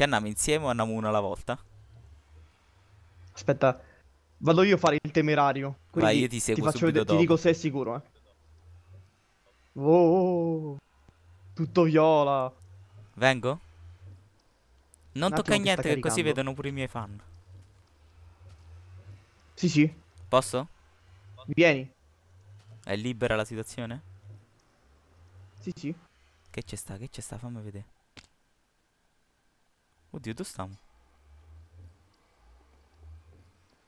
Che andiamo insieme o andiamo uno alla volta? Aspetta, vado io a fare il temerario. Quindi Vai, io ti seguo ti faccio subito vedere, Ti dico se è sicuro, eh. Oh, oh, oh. tutto viola. Vengo? Non tocca niente che così vedono pure i miei fan. Sì, sì. Posso? Vieni. È libera la situazione? Sì, sì. Che c'è sta? Che c'è sta? Fammi vedere. Oddio, dove stiamo?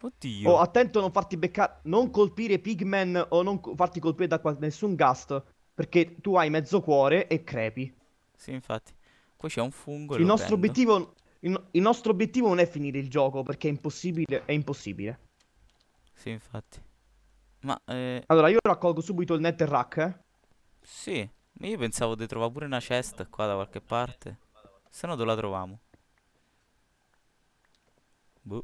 Oddio. Oh, attento a non farti beccare. Non colpire pigmen o non farti colpire da nessun gast. Perché tu hai mezzo cuore e crepi. Sì, infatti. Qui c'è un fungo. Il nostro, obiettivo, il, il nostro, obiettivo, non è finire il gioco perché è impossibile. È impossibile. Sì, infatti. Ma. Eh... Allora, io raccolgo subito il net Eh? Sì. Ma io pensavo di trovare pure una chest qua da qualche parte. Se no, dove la troviamo? Boh.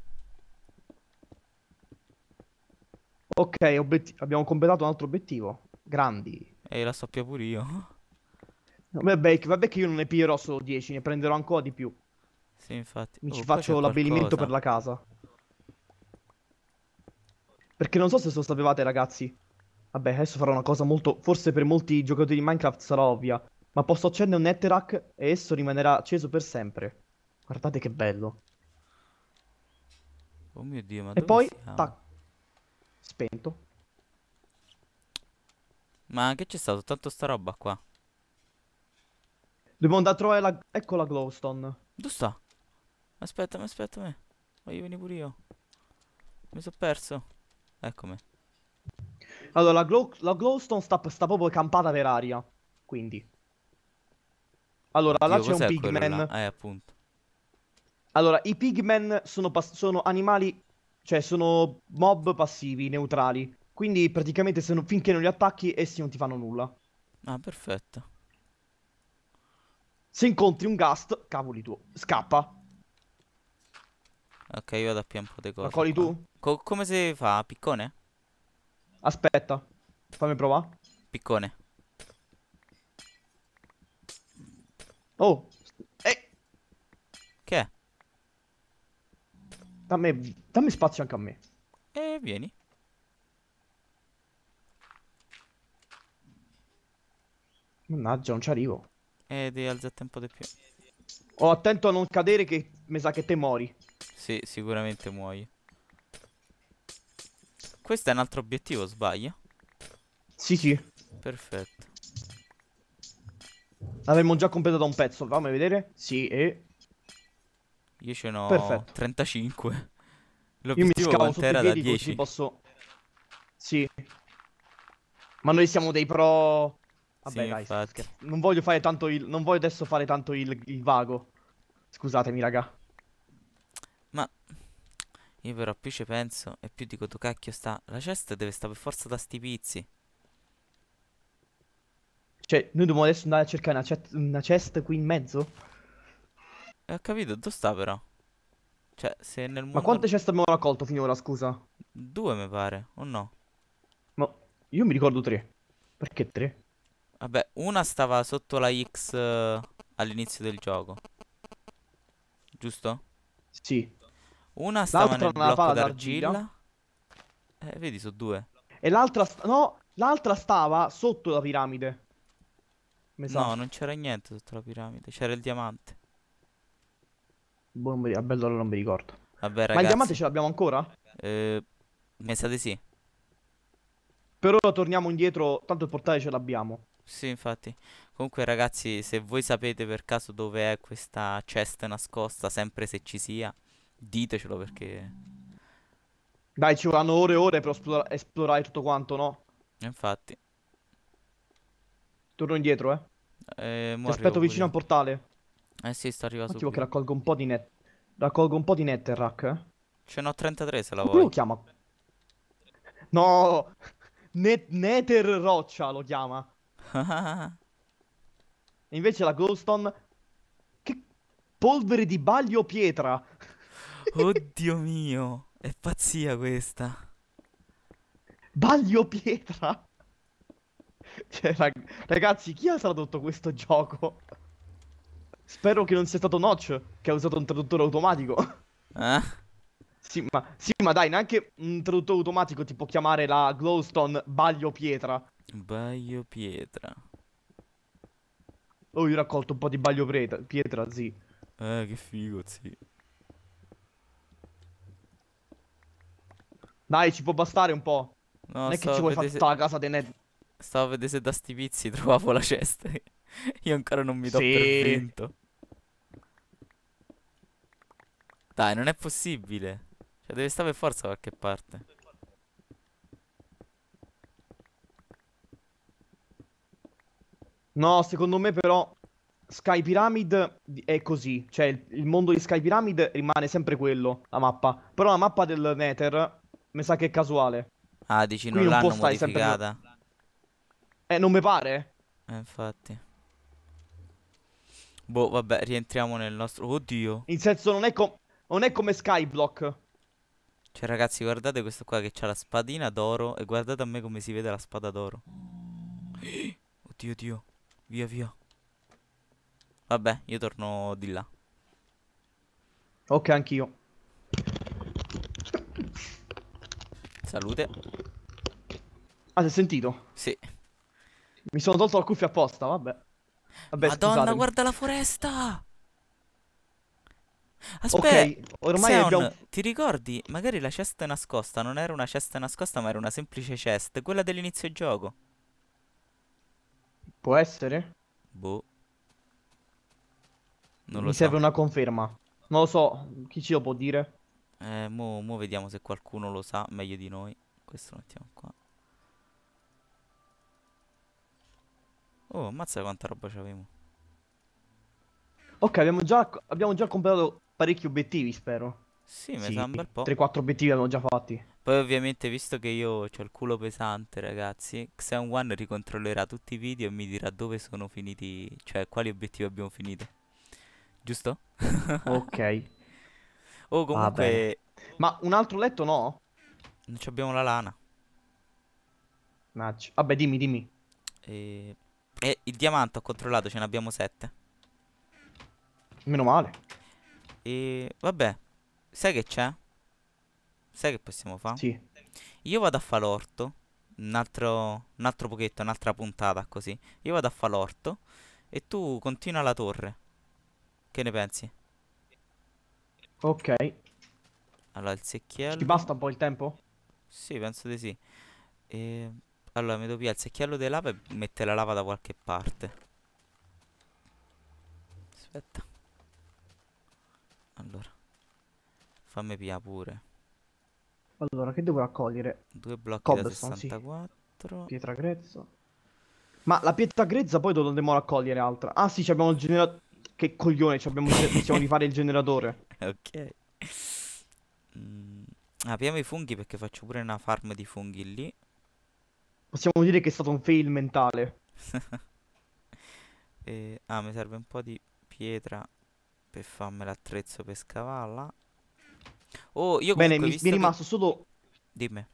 Ok, obiet- abbiamo completato un altro obiettivo. Grandi. E eh, la sappia pure io. Vabbè, vabbè che io non ne pignerò solo 10, ne prenderò ancora di più. Sì, infatti. Mi oh, ci faccio l'abbellimento per la casa. Perché non so se lo sapevate, ragazzi. Vabbè, adesso farò una cosa molto... Forse per molti giocatori di Minecraft sarà ovvia. Ma posso accendere un netherrack e esso rimanerà acceso per sempre. Guardate che bello. Oh mio Dio, ma e poi, tac, spento. Ma che c'è stato? Tanto sta roba qua. Dobbiamo andare a trovare la... Ecco la glowstone. Dove sta? Aspettami, aspettami. Voglio venire pure io. Mi sono perso. Eccomi. Allora, la, glow... la glowstone sta... sta, proprio campata per aria. Quindi. Allora, Oddio, là c'è un pigman. Eh, appunto. Allora, i pigmen sono, pass- sono animali, cioè sono mob passivi, neutrali. Quindi praticamente non, finché non li attacchi, essi non ti fanno nulla. Ah, perfetto. Se incontri un gast, cavoli tu, scappa. Ok, io vado a piampare cose. Raccogli tu? Co- come si fa? Piccone? Aspetta, fammi provare. Piccone. Oh, eh. Che è? Dammi, dammi spazio anche a me. E vieni. Mannaggia, non ci arrivo. Eh, devi alzare tempo di più. Oh, attento a non cadere che mi sa che te muori. Sì, sicuramente muoio. Questo è un altro obiettivo, sbaglio? Sì, sì. Perfetto. L'avremmo già completato un pezzo, fammi vedere. Sì, e... Io ce n'ho Perfetto. 35. L'obiettivo quant'era era da 10? Posso... Sì. Ma noi siamo dei pro... Vabbè sì, dai, non voglio fare tanto il... Non voglio adesso fare tanto il, il vago. Scusatemi, raga. Ma... Io però più ci penso e più dico tu cacchio sta... La cesta deve stare per forza da sti pizzi. Cioè, noi dobbiamo adesso andare a cercare una, una chest qui in mezzo? E eh, ho capito, dove sta però? Cioè, se nel mondo... Ma quante ceste abbiamo raccolto finora, scusa? Due, mi pare, o no? Ma io mi ricordo tre. Perché tre? Vabbè, una stava sotto la X eh, all'inizio del gioco. Giusto? Sì. Una stava nel blocco d'argilla. Eh, vedi, sono due. E l'altra... No, l'altra stava sotto la piramide. Mi no, sa. non c'era niente sotto la piramide. C'era il diamante. Boh, non mi... a bello non mi ricordo. Vabbè, ragazzi. Ma il diamante ce l'abbiamo ancora? Eh, mi sa di sì. Per ora torniamo indietro, tanto il portale ce l'abbiamo. Sì, infatti. Comunque, ragazzi, se voi sapete per caso dove è questa cesta nascosta, sempre se ci sia, ditecelo perché... Dai, ci vorranno ore e ore per esplora esplorare tutto quanto, no? Infatti. Torno indietro, eh. eh Ti aspetto vicino al portale. Eh sì, sto arrivando subito. che raccolgo un po' di net... Raccolgo un po' di netherrack. eh? Ce n'ho 33 se la Come vuoi. lo chiama? No! Net Nether Roccia lo chiama. Invece la Goldstone... Che polvere di baglio pietra! Oddio mio! È pazzia questa! Baglio pietra! Cioè, rag ragazzi, chi ha tradotto questo gioco? Spero che non sia stato Notch che ha usato un traduttore automatico. Eh? Sì ma, sì, ma dai, neanche un traduttore automatico ti può chiamare la Glowstone Baglio Pietra. Baglio Pietra. Oh, io ho raccolto un po' di Baglio Pietra, pietra sì. Eh, che figo, sì. Dai, ci può bastare un po'. No, non è che ci vuoi fare se... tutta la casa dei Ned. Stavo a vedere se da sti pizzi trovavo la cesta. Io ancora non mi do sì. per vinto. Dai, non è possibile. Cioè, deve stare per forza da qualche parte. No, secondo me però Sky Pyramid è così, cioè il, mondo di Sky Pyramid rimane sempre quello, la mappa. Però la mappa del Nether mi sa che è casuale. Ah, dici non l'hanno modificata. Sempre... Eh, non mi pare. Eh, infatti. Boh, vabbè, rientriamo nel nostro... Oddio. In senso non è come... Non è come Skyblock. Cioè, ragazzi, guardate questo qua che ha la spadina d'oro. E guardate a me come si vede la spada d'oro. Oddio, oddio. Via, via. Vabbè, io torno di là. Ok, anch'io. Salute. Ah, si è sentito? Sì. Mi sono tolto la cuffia apposta, vabbè. vabbè Madonna, scusatemi. guarda la foresta! Aspetta, ok, ormai Xeon, abbiamo... ti ricordi? Magari la cesta nascosta non era una cesta nascosta, ma era una semplice cesta, quella dell'inizio gioco. Può essere? Boh. Non lo Mi so. serve una conferma. Non lo so, chi ce lo può dire? Eh, mo, mo vediamo se qualcuno lo sa meglio di noi. Questo lo mettiamo qua. Oh, ammazza quanta roba c'avevo. Ok, abbiamo già, abbiamo già comprato parecchi obiettivi, spero. Sì, mi sì, un bel po'. 3-4 obiettivi abbiamo già fatti. Poi ovviamente, visto che io ho il culo pesante, ragazzi, Xen One ricontrollerà tutti i video e mi dirà dove sono finiti, cioè quali obiettivi abbiamo finito. Giusto? ok. oh, comunque... Ma un altro letto no? Non abbiamo la lana. Naccio. Vabbè, dimmi, dimmi. E... e il diamante ho controllato, ce ne abbiamo 7. Meno male. E vabbè, sai che c'è? Sai che possiamo fare? Sì. Io vado a fare l'orto. Un altro, un altro pochetto, un'altra puntata così. Io vado a fare l'orto. E tu continua la torre. Che ne pensi? Ok. Allora, il secchiello... Ti basta un po' il tempo? Sì, penso di sì. E... Allora, mi devo pigliare il secchiello di lava e mettere la lava da qualche parte. Aspetta. Allora Fammi via pure Allora che devo raccogliere? Due blocchi Cobblestone, da 64 sì. Pietra grezza Ma la pietra grezza poi dove dobbiamo raccogliere altra? Ah sì abbiamo il generatore Che coglione abbiamo... possiamo rifare il generatore Ok mm. Apriamo i funghi perché faccio pure una farm di funghi lì Possiamo dire che è stato un fail mentale eh, Ah mi serve un po' di pietra per farmi l'attrezzo per scavarla. Oh, io Bene, mi, mi è rimasto che... solo... Dimmi. Mi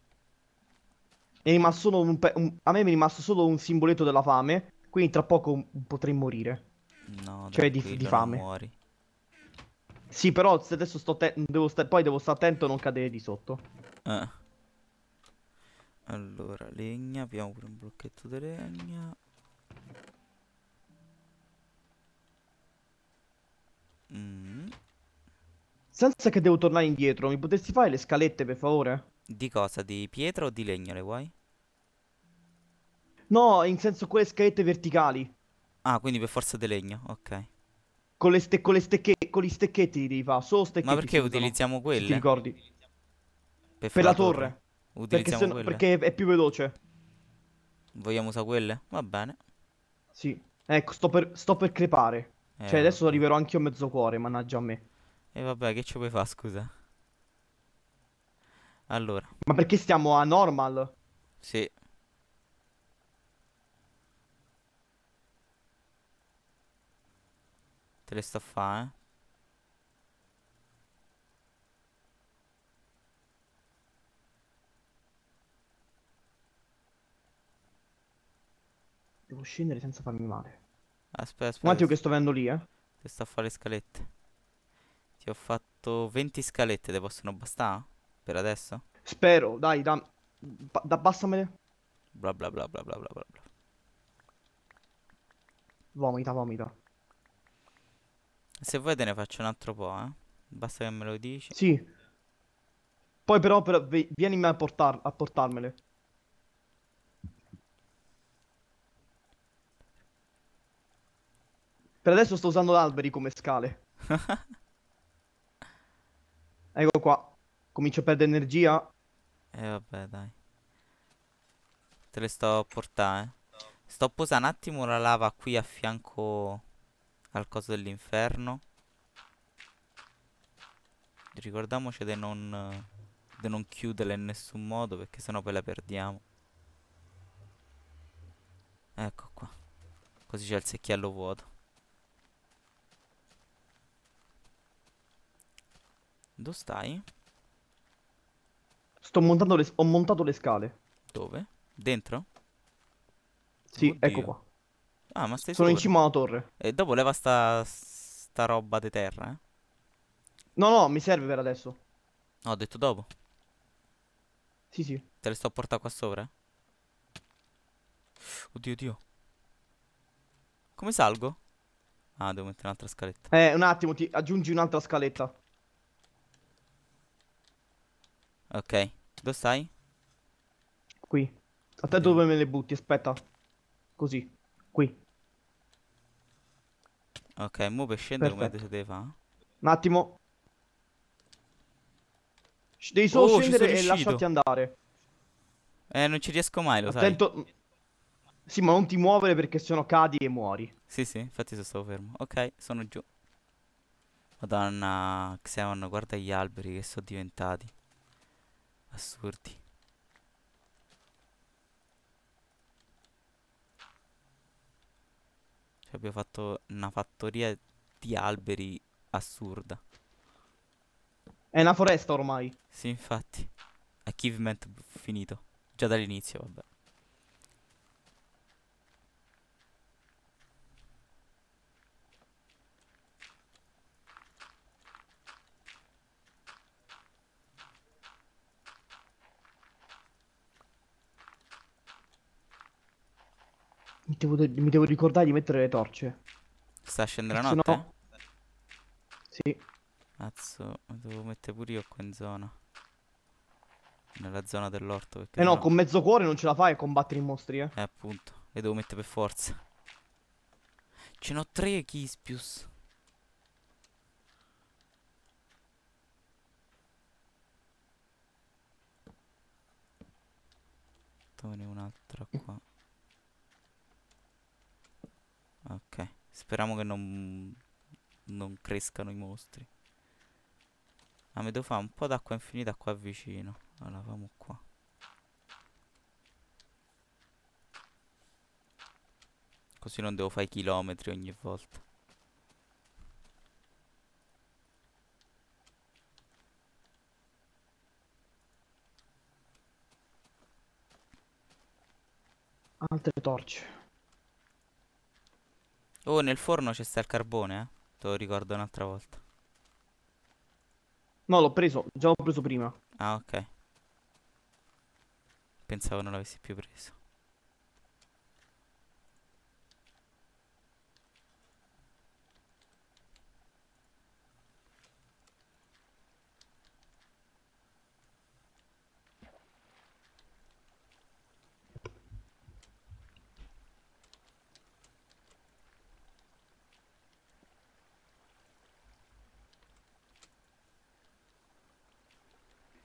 è rimasto solo un, pe... un, A me mi è rimasto solo un simboletto della fame. Quindi tra poco potrei morire. No, cioè di, di fame. Muori. Sì, però se adesso sto devo poi devo stare attento a non cadere di sotto. Eh. Allora, legna, abbiamo pure un blocchetto di legna. Mm. Senza che devo tornare indietro, mi potresti fare le scalette per favore? Di cosa? Di pietra o di legno le vuoi? No, in senso quelle scalette verticali. Ah, quindi per forza di legno, ok. Con, le ste con, le stecche con gli stecchetti li fa, solo stecchetti. Ma perché utilizziamo quelle? Se ti ricordi? Per, per la, torre. torre. Utilizziamo perché, quelle? Perché è più veloce. Vogliamo usare quelle? Va bene. Sì. Ecco, sto per, sto per crepare cioè, eh, adesso arriverò anche io a mezzo cuore, mannaggia a me. E eh, vabbè, che ci vuoi fare, scusa? Allora. Ma perché stiamo a normal? Sì. Te le sto a fare, eh. Devo scendere senza farmi male. Aspetta, aspetta. Un attimo che sto vendo lì, eh. Che sto a fare scalette. Ti ho fatto 20 scalette, te possono bastare? Per adesso? Spero, dai, da... da bassamele. Bla bla bla bla bla bla bla. Vomita, vomita. Se vuoi te ne faccio un altro po', eh. Basta che me lo dici. Sì. Poi però, però vienimi a, portar a portarmele. Per adesso sto usando alberi come scale. ecco qua. Comincio a perdere energia. E eh, vabbè, dai. Te le sto a portare. Eh. Sto posando un attimo la lava qui a fianco al coso dell'inferno. Ricordiamoci di non, di non chiuderla in nessun modo perché sennò poi la perdiamo. Ecco qua. Così c'è il secchiello vuoto. Dove stai? Sto montando le... Ho montato le scale. Dove? Dentro? Sì, Oddio. ecco qua. Ah, ma stai Sono sopra. in cima alla torre. E dopo leva sta, sta roba di terra, eh? No, no, mi serve per adesso. No, ho detto dopo. Sì, sì. Te le sto a portare qua sopra? Eh? Oddio, oddio. Come salgo? Ah, devo mettere un'altra scaletta. Eh, un attimo, ti aggiungi un'altra scaletta. Ok, dove stai? Qui. A te dove me le butti, aspetta. Così. Qui. Ok, mo per scendere Perfetto. come deve fare? Un attimo. Devi solo oh, scendere e lasciarti andare. Eh, non ci riesco mai, lo Attento... sai. Sì, ma non ti muovere perché sennò cadi e muori. Sì, sì, infatti sono stato fermo. Ok, sono giù. Madonna, Xeon, guarda gli alberi che sono diventati assurdi cioè abbiamo fatto una fattoria di alberi assurda è una foresta ormai sì infatti achievement finito già dall'inizio vabbè devo, mi devo ricordare di mettere le torce. Sta scendendo la notte? No. Sì. Cazzo, devo mettere pure io qua in zona. Nella zona dell'orto. Eh no, no, con mezzo cuore non ce la fai a combattere i mostri, eh. Eh, appunto. Le devo mettere per forza. Ce n'ho tre Kispius. Dove ne un'altra qua? Speriamo che non, non crescano i mostri. Ah, mi devo fare un po' d'acqua infinita qua vicino. Allora, famo qua. Così non devo fare chilometri ogni volta. Altre torce. Oh, nel forno c'è sta il carbone, eh. Te lo ricordo un'altra volta. No, l'ho preso. Già l'ho preso prima. Ah, ok. Pensavo non l'avessi più preso.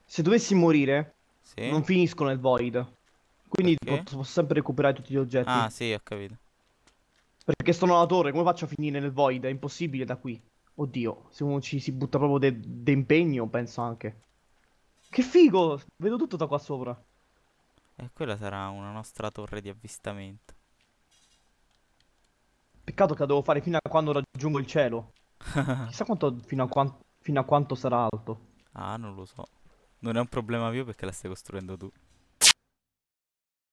se dovessi morire, sì. non finisco nel void. Quindi posso, posso, sempre recuperare tutti gli oggetti. Ah, sì, ho capito. Perché sono alla torre, come faccio a finire nel void? È impossibile da qui. Oddio, se uno ci si butta proprio d'impegno, de penso anche. Che figo! Vedo tutto da qua sopra. E eh, quella sarà una nostra torre di avvistamento. Peccato che la devo fare fino a quando raggiungo il cielo. Chissà quanto, fino a, quant fino a quanto sarà alto. Ah, non lo so. Non è un problema mio perché la stai costruendo tu.